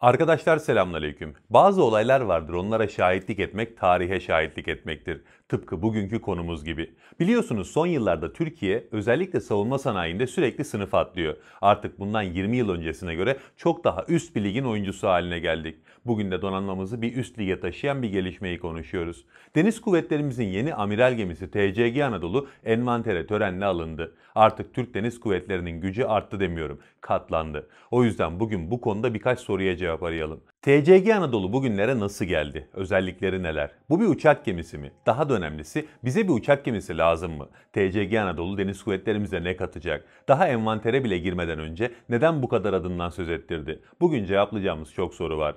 Arkadaşlar selamünaleyküm. Bazı olaylar vardır onlara şahitlik etmek tarihe şahitlik etmektir. Tıpkı bugünkü konumuz gibi. Biliyorsunuz son yıllarda Türkiye özellikle savunma sanayinde sürekli sınıf atlıyor. Artık bundan 20 yıl öncesine göre çok daha üst bir ligin oyuncusu haline geldik. Bugün de donanmamızı bir üst lige taşıyan bir gelişmeyi konuşuyoruz. Deniz kuvvetlerimizin yeni amiral gemisi TCG Anadolu envantere törenle alındı. Artık Türk Deniz Kuvvetleri'nin gücü arttı demiyorum, katlandı. O yüzden bugün bu konuda birkaç soruya cevap arayalım. TCG Anadolu bugünlere nasıl geldi? Özellikleri neler? Bu bir uçak gemisi mi? Daha da önemlisi bize bir uçak gemisi lazım mı? TCG Anadolu deniz kuvvetlerimize ne katacak? Daha envantere bile girmeden önce neden bu kadar adından söz ettirdi? Bugün cevaplayacağımız çok soru var.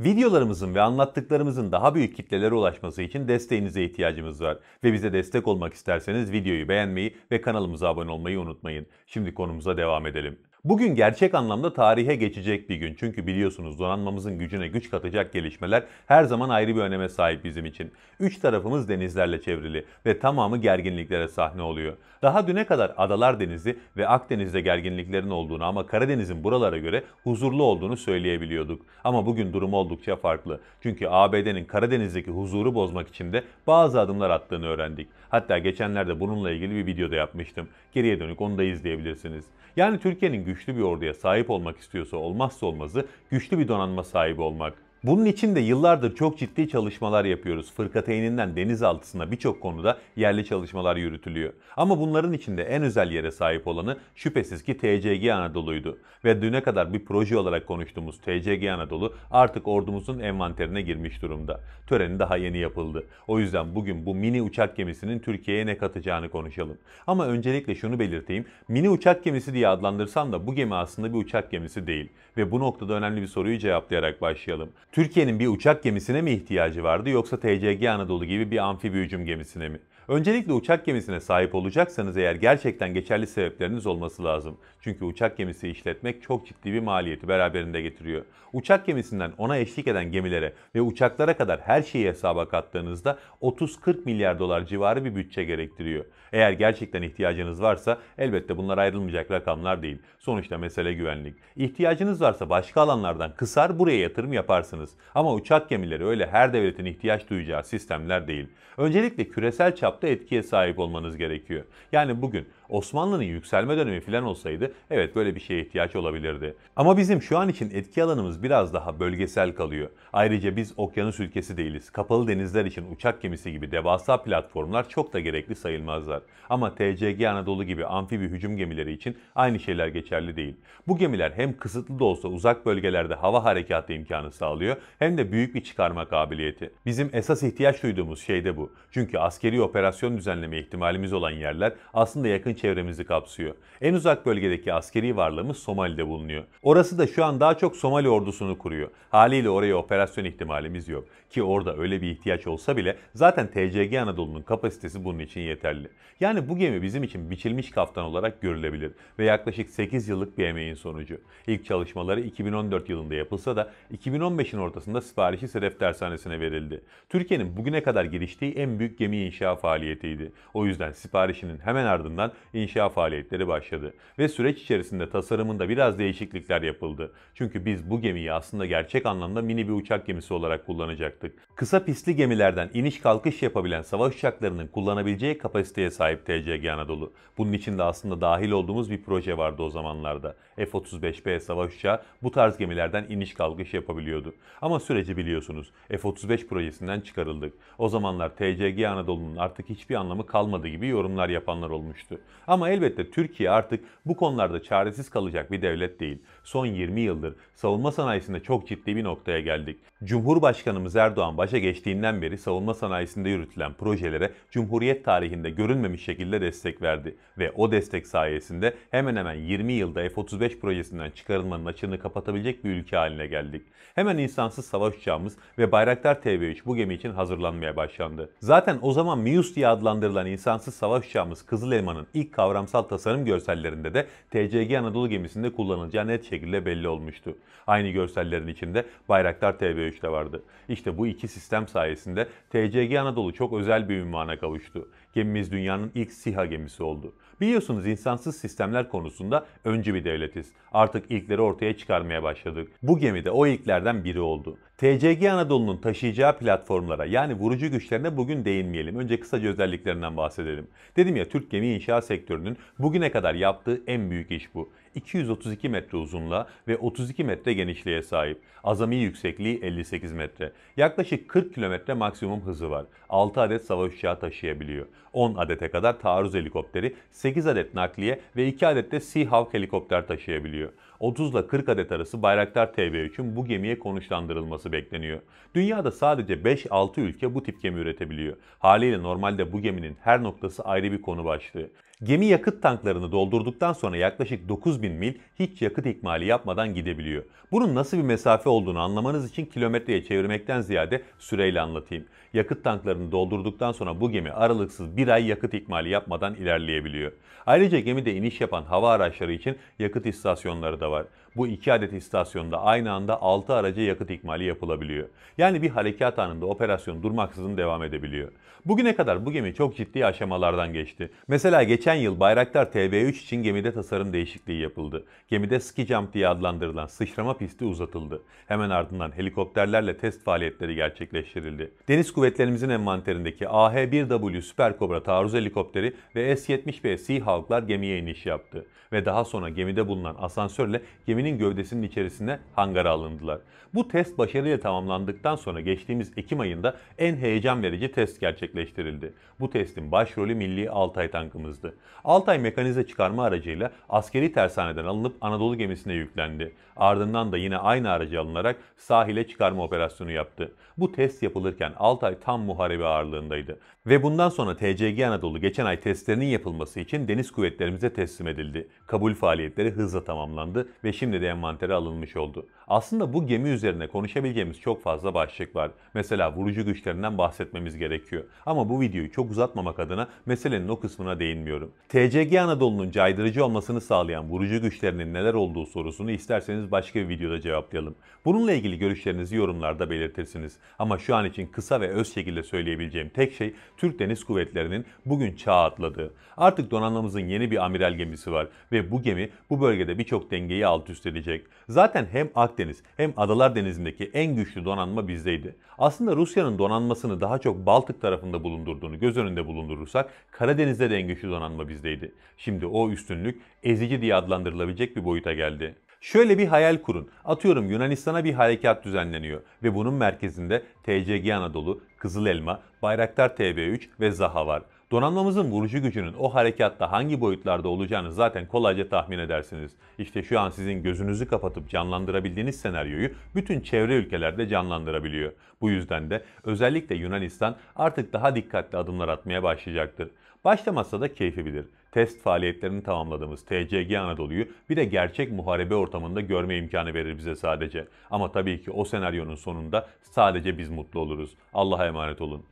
Videolarımızın ve anlattıklarımızın daha büyük kitlelere ulaşması için desteğinize ihtiyacımız var. Ve bize destek olmak isterseniz videoyu beğenmeyi ve kanalımıza abone olmayı unutmayın. Şimdi konumuza devam edelim. Bugün gerçek anlamda tarihe geçecek bir gün. Çünkü biliyorsunuz donanmamızın gücüne güç katacak gelişmeler her zaman ayrı bir öneme sahip bizim için. Üç tarafımız denizlerle çevrili ve tamamı gerginliklere sahne oluyor. Daha düne kadar Adalar Denizi ve Akdeniz'de gerginliklerin olduğunu ama Karadeniz'in buralara göre huzurlu olduğunu söyleyebiliyorduk. Ama bugün durum oldukça farklı. Çünkü ABD'nin Karadeniz'deki huzuru bozmak için de bazı adımlar attığını öğrendik. Hatta geçenlerde bununla ilgili bir videoda yapmıştım. Geriye dönük onu da izleyebilirsiniz. Yani Türkiye'nin güçlü bir orduya sahip olmak istiyorsa olmazsa olmazı güçlü bir donanma sahibi olmak. Bunun için de yıllardır çok ciddi çalışmalar yapıyoruz. Fırkateyninden denizaltısına birçok konuda yerli çalışmalar yürütülüyor. Ama bunların içinde en özel yere sahip olanı şüphesiz ki TCG Anadolu'ydu. Ve düne kadar bir proje olarak konuştuğumuz TCG Anadolu artık ordumuzun envanterine girmiş durumda. Töreni daha yeni yapıldı. O yüzden bugün bu mini uçak gemisinin Türkiye'ye ne katacağını konuşalım. Ama öncelikle şunu belirteyim. Mini uçak gemisi diye adlandırsam da bu gemi aslında bir uçak gemisi değil. Ve bu noktada önemli bir soruyu cevaplayarak başlayalım. Türkiye'nin bir uçak gemisine mi ihtiyacı vardı yoksa TCG Anadolu gibi bir amfibi hücum gemisine mi? Öncelikle uçak gemisine sahip olacaksanız eğer gerçekten geçerli sebepleriniz olması lazım. Çünkü uçak gemisi işletmek çok ciddi bir maliyeti beraberinde getiriyor. Uçak gemisinden ona eşlik eden gemilere ve uçaklara kadar her şeyi hesaba kattığınızda 30-40 milyar dolar civarı bir bütçe gerektiriyor. Eğer gerçekten ihtiyacınız varsa elbette bunlar ayrılmayacak rakamlar değil. Sonuçta mesele güvenlik. İhtiyacınız varsa başka alanlardan kısar buraya yatırım yaparsınız yapacaksınız. Ama uçak gemileri öyle her devletin ihtiyaç duyacağı sistemler değil. Öncelikle küresel çapta etkiye sahip olmanız gerekiyor. Yani bugün Osmanlı'nın yükselme dönemi falan olsaydı evet böyle bir şeye ihtiyaç olabilirdi. Ama bizim şu an için etki alanımız biraz daha bölgesel kalıyor. Ayrıca biz okyanus ülkesi değiliz. Kapalı denizler için uçak gemisi gibi devasa platformlar çok da gerekli sayılmazlar. Ama TCG Anadolu gibi amfibi hücum gemileri için aynı şeyler geçerli değil. Bu gemiler hem kısıtlı da olsa uzak bölgelerde hava harekatı imkanı sağlıyor hem de büyük bir çıkarma kabiliyeti. Bizim esas ihtiyaç duyduğumuz şey de bu. Çünkü askeri operasyon düzenleme ihtimalimiz olan yerler aslında yakın çevremizi kapsıyor. En uzak bölgedeki askeri varlığımız Somali'de bulunuyor. Orası da şu an daha çok Somali ordusunu kuruyor. Haliyle oraya operasyon ihtimalimiz yok. Ki orada öyle bir ihtiyaç olsa bile zaten TCG Anadolu'nun kapasitesi bunun için yeterli. Yani bu gemi bizim için biçilmiş kaftan olarak görülebilir ve yaklaşık 8 yıllık bir emeğin sonucu. İlk çalışmaları 2014 yılında yapılsa da 2015'in ortasında siparişi Sedef Tersanesi'ne verildi. Türkiye'nin bugüne kadar giriştiği en büyük gemi inşa faaliyetiydi. O yüzden siparişinin hemen ardından inşa faaliyetleri başladı. Ve süreç içerisinde tasarımında biraz değişiklikler yapıldı. Çünkü biz bu gemiyi aslında gerçek anlamda mini bir uçak gemisi olarak kullanacaktık. Kısa pisli gemilerden iniş kalkış yapabilen savaş uçaklarının kullanabileceği kapasiteye sahip TCG Anadolu. Bunun için de aslında dahil olduğumuz bir proje vardı o zamanlarda. F-35B savaş uçağı bu tarz gemilerden iniş kalkış yapabiliyordu. Ama süreci biliyorsunuz. F-35 projesinden çıkarıldık. O zamanlar TCG Anadolu'nun artık hiçbir anlamı kalmadı gibi yorumlar yapanlar olmuştu. Ama elbette Türkiye artık bu konularda çaresiz kalacak bir devlet değil son 20 yıldır savunma sanayisinde çok ciddi bir noktaya geldik. Cumhurbaşkanımız Erdoğan başa geçtiğinden beri savunma sanayisinde yürütülen projelere Cumhuriyet tarihinde görünmemiş şekilde destek verdi ve o destek sayesinde hemen hemen 20 yılda F-35 projesinden çıkarılmanın açığını kapatabilecek bir ülke haline geldik. Hemen insansız savaş uçağımız ve Bayraktar TV3 bu gemi için hazırlanmaya başlandı. Zaten o zaman MIUS diye adlandırılan insansız savaş uçağımız Kızıl Elma'nın ilk kavramsal tasarım görsellerinde de TCG Anadolu gemisinde kullanılacağı net şekilde şekilde belli olmuştu. Aynı görsellerin içinde Bayraktar TV3 vardı. İşte bu iki sistem sayesinde TCG Anadolu çok özel bir ünvana kavuştu. Gemimiz dünyanın ilk SİHA gemisi oldu. Biliyorsunuz insansız sistemler konusunda öncü bir devletiz. Artık ilkleri ortaya çıkarmaya başladık. Bu gemi de o ilklerden biri oldu. TCG Anadolu'nun taşıyacağı platformlara yani vurucu güçlerine bugün değinmeyelim. Önce kısaca özelliklerinden bahsedelim. Dedim ya Türk gemi inşaat sektörünün bugüne kadar yaptığı en büyük iş bu. 232 metre uzunluğu uzunluğa ve 32 metre genişliğe sahip. Azami yüksekliği 58 metre. Yaklaşık 40 kilometre maksimum hızı var. 6 adet savaş uçağı taşıyabiliyor. 10 adete kadar taarruz helikopteri, 8 adet nakliye ve 2 adet de Seahawk helikopter taşıyabiliyor. 30 ile 40 adet arası Bayraktar tb için bu gemiye konuşlandırılması bekleniyor. Dünyada sadece 5-6 ülke bu tip gemi üretebiliyor. Haliyle normalde bu geminin her noktası ayrı bir konu başlığı. Gemi yakıt tanklarını doldurduktan sonra yaklaşık 9000 mil hiç yakıt ikmali yapmadan gidebiliyor. Bunun nasıl bir mesafe olduğunu anlamanız için kilometreye çevirmekten ziyade süreyle anlatayım. Yakıt tanklarını doldurduktan sonra bu gemi aralıksız bir ay yakıt ikmali yapmadan ilerleyebiliyor. Ayrıca gemide iniş yapan hava araçları için yakıt istasyonları da var bu iki adet istasyonda aynı anda 6 araca yakıt ikmali yapılabiliyor. Yani bir harekat anında operasyon durmaksızın devam edebiliyor. Bugüne kadar bu gemi çok ciddi aşamalardan geçti. Mesela geçen yıl Bayraktar TB3 için gemide tasarım değişikliği yapıldı. Gemide ski jump diye adlandırılan sıçrama pisti uzatıldı. Hemen ardından helikopterlerle test faaliyetleri gerçekleştirildi. Deniz kuvvetlerimizin envanterindeki AH-1W Super Cobra taarruz helikopteri ve S-70B Seahawk'lar gemiye iniş yaptı. Ve daha sonra gemide bulunan asansörle geminin geminin gövdesinin içerisine hangara alındılar. Bu test başarıyla tamamlandıktan sonra geçtiğimiz Ekim ayında en heyecan verici test gerçekleştirildi. Bu testin başrolü milli Altay tankımızdı. Altay mekanize çıkarma aracıyla askeri tersaneden alınıp Anadolu gemisine yüklendi. Ardından da yine aynı aracı alınarak sahile çıkarma operasyonu yaptı. Bu test yapılırken Altay tam muharebe ağırlığındaydı. Ve bundan sonra TCG Anadolu geçen ay testlerinin yapılması için deniz kuvvetlerimize teslim edildi. Kabul faaliyetleri hızla tamamlandı ve şimdi de envantere alınmış oldu. Aslında bu gemi üzerine konuşabileceğimiz çok fazla başlık var. Mesela vurucu güçlerinden bahsetmemiz gerekiyor. Ama bu videoyu çok uzatmamak adına meselenin o kısmına değinmiyorum. TCG Anadolu'nun caydırıcı olmasını sağlayan vurucu güçlerinin neler olduğu sorusunu isterseniz başka bir videoda cevaplayalım. Bununla ilgili görüşlerinizi yorumlarda belirtirsiniz. Ama şu an için kısa ve öz şekilde söyleyebileceğim tek şey Türk Deniz Kuvvetleri'nin bugün çağ atladığı. Artık donanmamızın yeni bir amiral gemisi var ve bu gemi bu bölgede birçok dengeyi alt üst üstelecek. Zaten hem Akdeniz hem Adalar Denizi'ndeki en güçlü donanma bizdeydi. Aslında Rusya'nın donanmasını daha çok Baltık tarafında bulundurduğunu göz önünde bulundurursak Karadeniz'de de en güçlü donanma bizdeydi. Şimdi o üstünlük ezici diye adlandırılabilecek bir boyuta geldi. Şöyle bir hayal kurun. Atıyorum Yunanistan'a bir harekat düzenleniyor ve bunun merkezinde TCG Anadolu, Kızıl Elma, Bayraktar TB3 ve Zaha var. Donanmamızın vurucu gücünün o harekatta hangi boyutlarda olacağını zaten kolayca tahmin edersiniz. İşte şu an sizin gözünüzü kapatıp canlandırabildiğiniz senaryoyu bütün çevre ülkelerde canlandırabiliyor. Bu yüzden de özellikle Yunanistan artık daha dikkatli adımlar atmaya başlayacaktır. Başlamazsa da keyfi bilir. Test faaliyetlerini tamamladığımız TCG Anadolu'yu bir de gerçek muharebe ortamında görme imkanı verir bize sadece. Ama tabii ki o senaryonun sonunda sadece biz mutlu oluruz. Allah'a emanet olun.